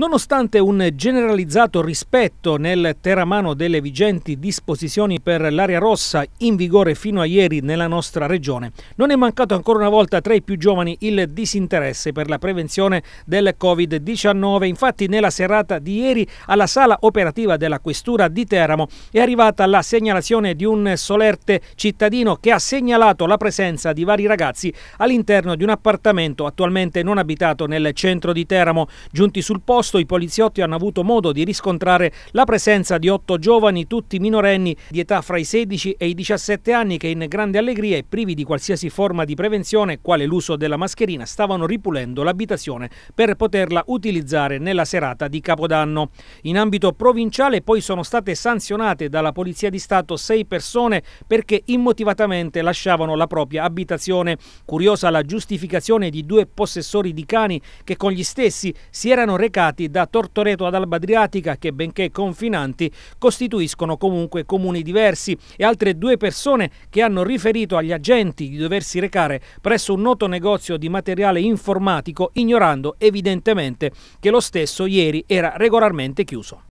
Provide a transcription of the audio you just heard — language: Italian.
Nonostante un generalizzato rispetto nel teramano delle vigenti disposizioni per l'area rossa in vigore fino a ieri nella nostra regione, non è mancato ancora una volta tra i più giovani il disinteresse per la prevenzione del Covid-19. Infatti nella serata di ieri alla sala operativa della Questura di Teramo è arrivata la segnalazione di un solerte cittadino che ha segnalato la presenza di vari ragazzi all'interno di un appartamento attualmente non abitato nel centro di Teramo. Giunti sul posto agosto i poliziotti hanno avuto modo di riscontrare la presenza di otto giovani, tutti minorenni, di età fra i 16 e i 17 anni, che in grande allegria e privi di qualsiasi forma di prevenzione, quale l'uso della mascherina, stavano ripulendo l'abitazione per poterla utilizzare nella serata di Capodanno. In ambito provinciale poi sono state sanzionate dalla Polizia di Stato sei persone perché immotivatamente lasciavano la propria abitazione. Curiosa la giustificazione di due possessori di cani che con gli stessi si erano recati separati da Tortoreto ad Alba Adriatica che benché confinanti costituiscono comunque comuni diversi e altre due persone che hanno riferito agli agenti di doversi recare presso un noto negozio di materiale informatico ignorando evidentemente che lo stesso ieri era regolarmente chiuso.